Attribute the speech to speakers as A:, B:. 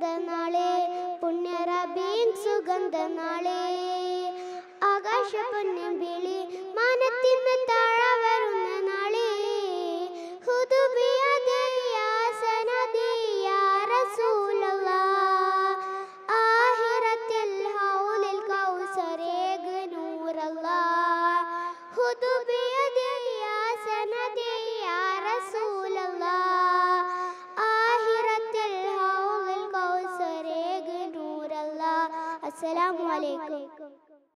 A: സുഗന്ധനാളേ പുണ്യറബീൻ സുഗന്ധനാളേ ആകാശ പൊന്നും വിളി السلام عليكم